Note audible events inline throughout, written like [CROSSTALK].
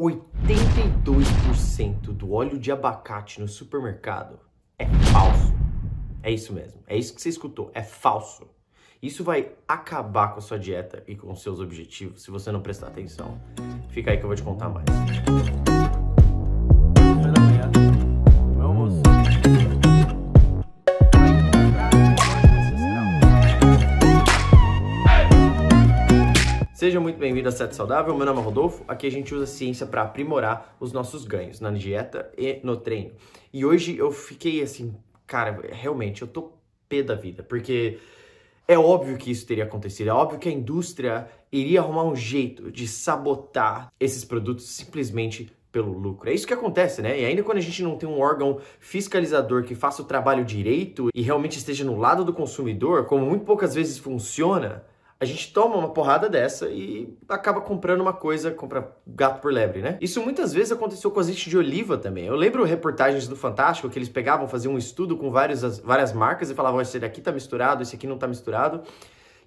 82% do óleo de abacate no supermercado é falso. É isso mesmo. É isso que você escutou. É falso. Isso vai acabar com a sua dieta e com os seus objetivos se você não prestar atenção. Fica aí que eu vou te contar mais. Seja muito bem-vindo à Sete Saudável. Meu nome é Rodolfo. Aqui a gente usa a ciência para aprimorar os nossos ganhos na dieta e no treino. E hoje eu fiquei assim, cara, realmente eu tô pé da vida, porque é óbvio que isso teria acontecido, é óbvio que a indústria iria arrumar um jeito de sabotar esses produtos simplesmente pelo lucro. É isso que acontece, né? E ainda quando a gente não tem um órgão fiscalizador que faça o trabalho direito e realmente esteja no lado do consumidor, como muito poucas vezes funciona, a gente toma uma porrada dessa e acaba comprando uma coisa, compra gato por lebre, né? Isso muitas vezes aconteceu com azeite de oliva também. Eu lembro reportagens do Fantástico que eles pegavam, faziam um estudo com várias marcas e falavam: esse daqui tá misturado, esse aqui não tá misturado.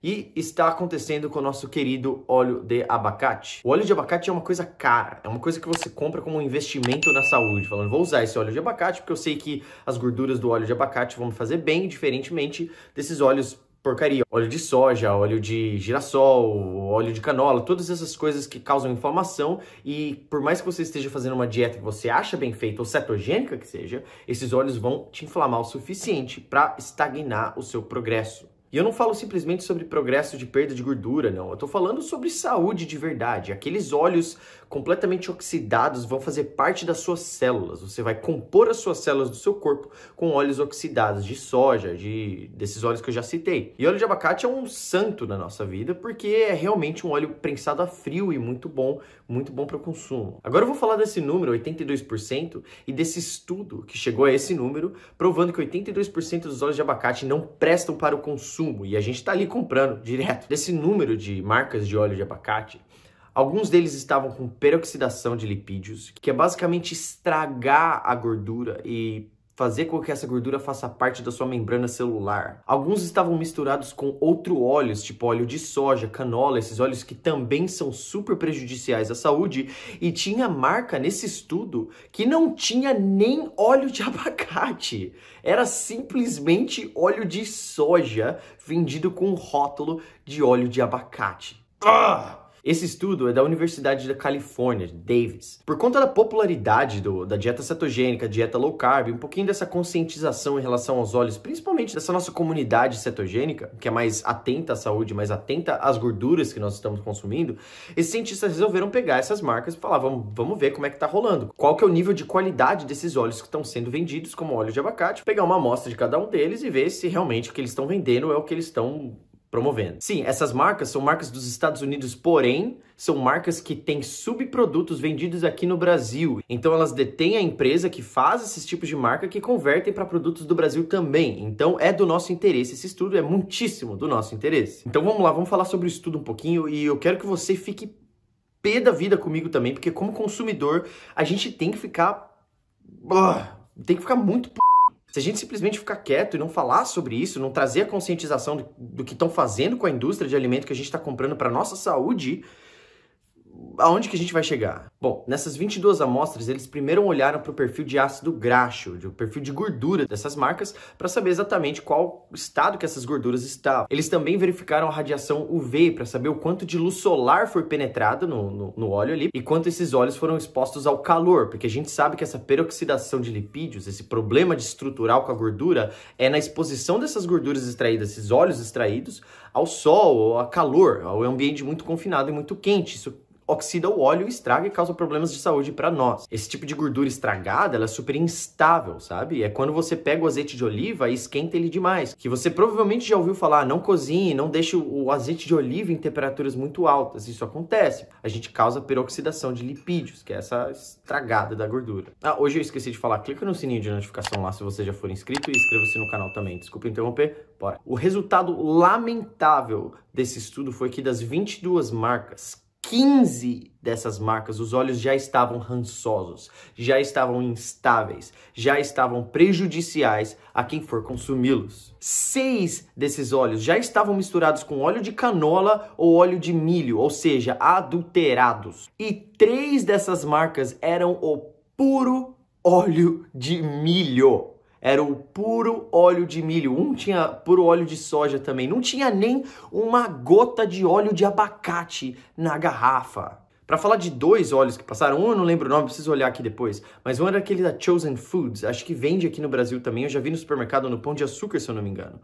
E está acontecendo com o nosso querido óleo de abacate. O óleo de abacate é uma coisa cara, é uma coisa que você compra como um investimento na saúde. Falando, vou usar esse óleo de abacate porque eu sei que as gorduras do óleo de abacate vão me fazer bem, diferentemente desses óleos porcaria. Óleo de soja, óleo de girassol, óleo de canola, todas essas coisas que causam inflamação e por mais que você esteja fazendo uma dieta que você acha bem feita ou cetogênica que seja, esses óleos vão te inflamar o suficiente para estagnar o seu progresso. E eu não falo simplesmente sobre progresso de perda de gordura, não. Eu tô falando sobre saúde de verdade. Aqueles óleos completamente oxidados vão fazer parte das suas células. Você vai compor as suas células do seu corpo com óleos oxidados de soja, de desses óleos que eu já citei. E óleo de abacate é um santo na nossa vida porque é realmente um óleo prensado a frio e muito bom, muito bom para o consumo. Agora eu vou falar desse número, 82%, e desse estudo que chegou a esse número, provando que 82% dos óleos de abacate não prestam para o consumo e a gente está ali comprando direto. Desse número de marcas de óleo de abacate, Alguns deles estavam com peroxidação de lipídios, que é basicamente estragar a gordura e fazer com que essa gordura faça parte da sua membrana celular. Alguns estavam misturados com outros óleos, tipo óleo de soja, canola, esses óleos que também são super prejudiciais à saúde, e tinha marca nesse estudo que não tinha nem óleo de [LAUGHS] abacate. Era simplesmente óleo de soja vendido com rótulo de óleo de abacate. Ah! Esse estudo é da Universidade da Califórnia, Davis. Por conta da popularidade do, da dieta cetogênica, dieta low carb, um pouquinho dessa conscientização em relação aos óleos, principalmente dessa nossa comunidade cetogênica, que é mais atenta à saúde, mais atenta às gorduras que nós estamos consumindo, esses cientistas resolveram pegar essas marcas e falar, vamos, vamos ver como é que tá rolando. Qual que é o nível de qualidade desses óleos que estão sendo vendidos como óleo de abacate, pegar uma amostra de cada um deles e ver se realmente o que eles estão vendendo é o que eles estão promovendo. Sim, essas marcas são marcas dos Estados Unidos, porém, são marcas que têm subprodutos vendidos aqui no Brasil. Então elas detêm a empresa que faz esses tipos de marca que convertem para produtos do Brasil também. Então é do nosso interesse esse estudo, é muitíssimo do nosso interesse. Então vamos lá, vamos falar sobre o estudo um pouquinho e eu quero que você fique pé da vida comigo também, porque como consumidor, a gente tem que ficar ah, tem que ficar muito se a gente simplesmente ficar quieto e não falar sobre isso, não trazer a conscientização do, do que estão fazendo com a indústria de alimento que a gente está comprando para nossa saúde, aonde que a gente vai chegar? Bom, nessas 22 amostras, eles primeiro olharam para o perfil de ácido graxo, o perfil de gordura dessas marcas, para saber exatamente qual estado que essas gorduras estavam. Eles também verificaram a radiação UV para saber o quanto de luz solar foi penetrada no, no, no, óleo ali e quanto esses óleos foram expostos ao calor, porque a gente sabe que essa peroxidação de lipídios, esse problema de estrutural com a gordura, é na exposição dessas gorduras extraídas, esses óleos extraídos, ao sol, ao calor, ao ambiente muito confinado e muito quente. Isso oxida o óleo, estraga e causa problemas de saúde para nós. Esse tipo de gordura estragada, ela é super instável, sabe? É quando você pega o azeite de oliva e esquenta ele demais, que você provavelmente já ouviu falar, não cozinhe, não deixe o azeite de oliva em temperaturas muito altas. Isso acontece. A gente causa peroxidação de lipídios, que é essa estragada da gordura. Ah, hoje eu esqueci de falar, clica no sininho de notificação lá se você já for inscrito e inscreva-se no canal também. Desculpa interromper, bora. O resultado lamentável desse estudo foi que das 22 marcas, 15 dessas marcas, os olhos já estavam rançosos, já estavam instáveis, já estavam prejudiciais a quem for consumi-los. Seis desses óleos já estavam misturados com óleo de canola ou óleo de milho, ou seja, adulterados. E três dessas marcas eram o puro óleo de milho. Era o puro óleo de milho. Um tinha puro óleo de soja também. Não tinha nem uma gota de óleo de abacate na garrafa. Para falar de dois óleos que passaram, um eu não lembro o nome, preciso olhar aqui depois, mas um era aquele da Chosen Foods, acho que vende aqui no Brasil também, eu já vi no supermercado no Pão de Açúcar, se eu não me engano.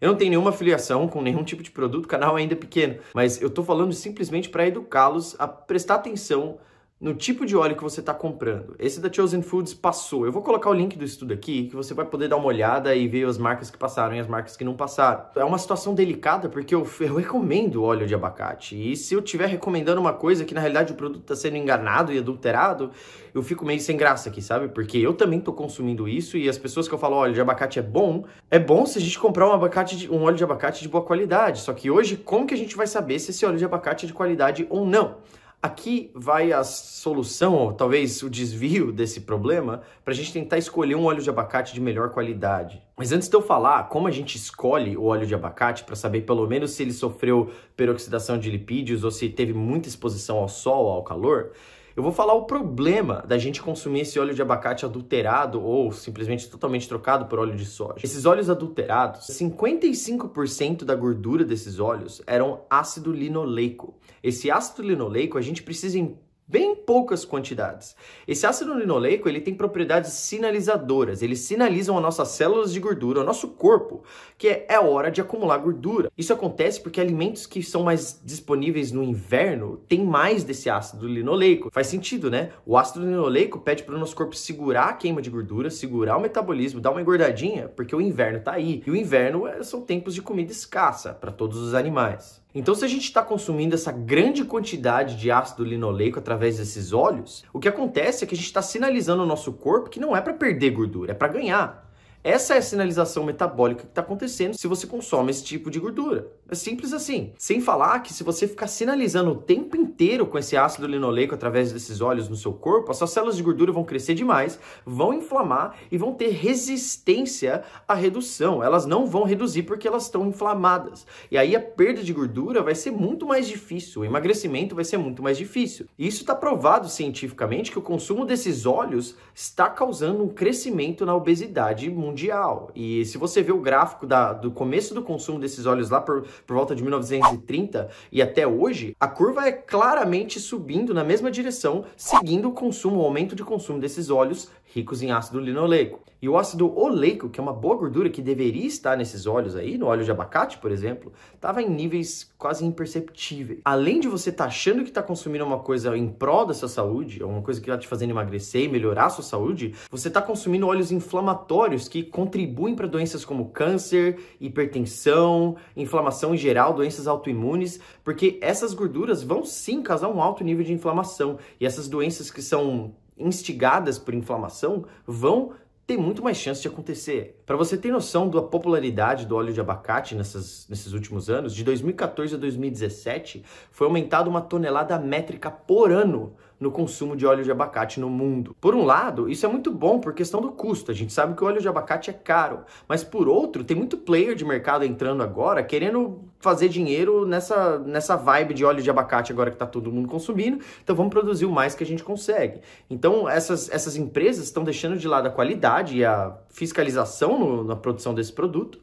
Eu não tenho nenhuma afiliação com nenhum tipo de produto, o canal ainda é pequeno, mas eu tô falando simplesmente para educá-los a prestar atenção no tipo de óleo que você está comprando. Esse da Chosen Foods passou. Eu vou colocar o link do estudo aqui, que você vai poder dar uma olhada e ver as marcas que passaram e as marcas que não passaram. É uma situação delicada porque eu, eu recomendo óleo de abacate. E se eu estiver recomendando uma coisa que na realidade o produto está sendo enganado e adulterado, eu fico meio sem graça aqui, sabe? Porque eu também estou consumindo isso e as pessoas que eu falo, óleo de abacate é bom, é bom se a gente comprar um, abacate de, um óleo de abacate de boa qualidade. Só que hoje, como que a gente vai saber se esse óleo de abacate é de qualidade ou não? Aqui vai a solução, ou talvez o desvio desse problema, para a gente tentar escolher um óleo de abacate de melhor qualidade. Mas antes de eu falar como a gente escolhe o óleo de abacate para saber pelo menos se ele sofreu peroxidação de lipídios ou se teve muita exposição ao sol ou ao calor, eu vou falar o problema da gente consumir esse óleo de abacate adulterado ou simplesmente totalmente trocado por óleo de soja. Esses óleos adulterados, 55% da gordura desses óleos eram ácido linoleico. Esse ácido linoleico a gente precisa em bem poucas quantidades. Esse ácido linoleico ele tem propriedades sinalizadoras, eles sinalizam as nossas células de gordura, o nosso corpo, que é, é hora de acumular gordura. Isso acontece porque alimentos que são mais disponíveis no inverno têm mais desse ácido linoleico. Faz sentido, né? O ácido linoleico pede para o nosso corpo segurar a queima de gordura, segurar o metabolismo, dar uma engordadinha, porque o inverno está aí. E o inverno é, são tempos de comida escassa para todos os animais. Então, se a gente está consumindo essa grande quantidade de ácido linoleico através desses óleos, o que acontece é que a gente está sinalizando ao nosso corpo que não é para perder gordura, é para ganhar. Essa é a sinalização metabólica que está acontecendo se você consome esse tipo de gordura. É simples assim. Sem falar que se você ficar sinalizando o tempo inteiro com esse ácido linoleico através desses óleos no seu corpo, as suas células de gordura vão crescer demais, vão inflamar e vão ter resistência à redução. Elas não vão reduzir porque elas estão inflamadas. E aí a perda de gordura vai ser muito mais difícil, o emagrecimento vai ser muito mais difícil. E isso está provado cientificamente que o consumo desses óleos está causando um crescimento na obesidade mundial mundial. E se você vê o gráfico da, do começo do consumo desses óleos lá por, por volta de 1930 e até hoje, a curva é claramente subindo na mesma direção, seguindo o consumo, o aumento de consumo desses óleos ricos em ácido linoleico. E o ácido oleico, que é uma boa gordura que deveria estar nesses óleos aí, no óleo de abacate, por exemplo, estava em níveis quase imperceptíveis. Além de você estar tá achando que está consumindo uma coisa em prol da sua saúde, é uma coisa que está te fazendo emagrecer e melhorar a sua saúde, você está consumindo óleos inflamatórios que contribuem para doenças como câncer, hipertensão, inflamação em geral, doenças autoimunes, porque essas gorduras vão sim causar um alto nível de inflamação. E essas doenças que são instigadas por inflamação vão ter muito mais chance de acontecer. Para você ter noção da popularidade do óleo de abacate nessas, nesses últimos anos, de 2014 a 2017 foi aumentada uma tonelada métrica por ano no consumo de óleo de abacate no mundo. Por um lado, isso é muito bom por questão do custo, a gente sabe que o óleo de abacate é caro, mas por outro, tem muito player de mercado entrando agora querendo fazer dinheiro nessa, nessa vibe de óleo de abacate agora que está todo mundo consumindo, então vamos produzir o mais que a gente consegue. Então essas, essas empresas estão deixando de lado a qualidade e a fiscalização no, na produção desse produto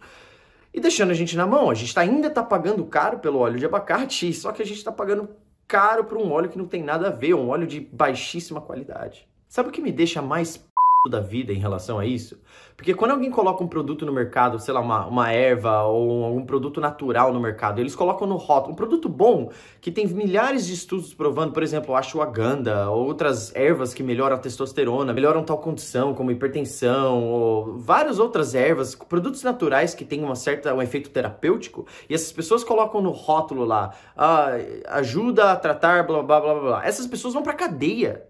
e deixando a gente na mão. A gente tá, ainda está pagando caro pelo óleo de abacate, [LAUGHS] só que a gente está pagando caro para um óleo que não tem nada a ver, um óleo de baixíssima qualidade. Sabe o que me deixa mais da vida em relação a isso? Porque quando alguém coloca um produto no mercado, sei lá, uma, uma erva ou um produto natural no mercado, eles colocam no rótulo um produto bom que tem milhares de estudos provando, por exemplo, a ashwagandha ou outras ervas que melhoram a testosterona, melhoram tal condição como hipertensão ou várias outras ervas, produtos naturais que têm uma certa, um efeito terapêutico e essas pessoas colocam no rótulo lá, ah, ajuda a tratar, blá, blá, blá, blá. Essas pessoas vão pra cadeia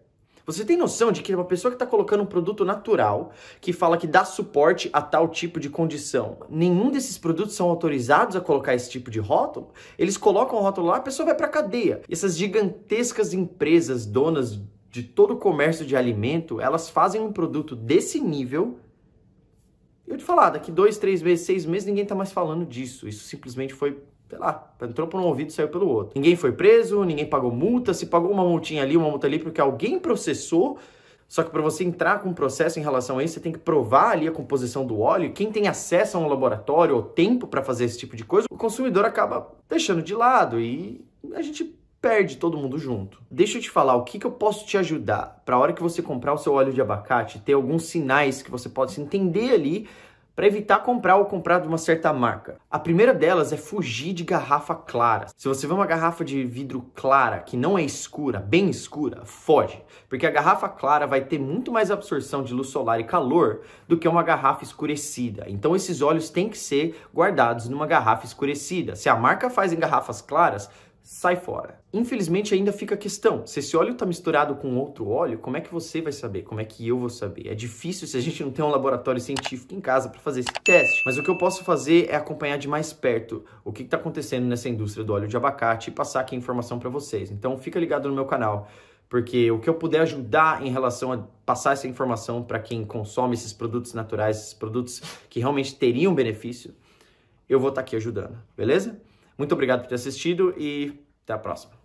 você tem noção de que uma pessoa que está colocando um produto natural que fala que dá suporte a tal tipo de condição, nenhum desses produtos são autorizados a colocar esse tipo de rótulo? Eles colocam o rótulo lá, a pessoa vai para cadeia. E essas gigantescas empresas donas de todo o comércio de alimento, elas fazem um produto desse nível. Eu te falar, daqui dois, três meses, seis meses, ninguém está mais falando disso. Isso simplesmente foi sei lá, entrou por um ouvido e saiu pelo outro. Ninguém foi preso, ninguém pagou multa, se pagou uma multinha ali, uma multa ali, porque alguém processou. Só que para você entrar com um processo em relação a isso, você tem que provar ali a composição do óleo. Quem tem acesso a um laboratório ou tempo para fazer esse tipo de coisa, o consumidor acaba deixando de lado e a gente perde todo mundo junto. Deixa eu te falar o que, que eu posso te ajudar para a hora que você comprar o seu óleo de abacate, ter alguns sinais que você pode entender ali para evitar comprar ou comprar de uma certa marca. A primeira delas é fugir de garrafa clara. Se você vê uma garrafa de vidro clara que não é escura, bem escura, foge, porque a garrafa clara vai ter muito mais absorção de luz solar e calor do que uma garrafa escurecida. Então esses óleos têm que ser guardados numa garrafa escurecida. Se a marca faz em garrafas claras, sai fora. Infelizmente ainda fica a questão, se esse óleo está misturado com outro óleo, como é que você vai saber? Como é que eu vou saber? É difícil se a gente não tem um laboratório científico em casa para fazer esse teste. Mas o que eu posso fazer é acompanhar de mais perto o que está acontecendo nessa indústria do óleo de abacate e passar aqui a informação para vocês. Então fica ligado no meu canal, porque o que eu puder ajudar em relação a passar essa informação para quem consome esses produtos naturais, esses produtos que realmente teriam benefício, eu vou estar tá aqui ajudando, beleza? Muito obrigado por ter assistido e até a próxima.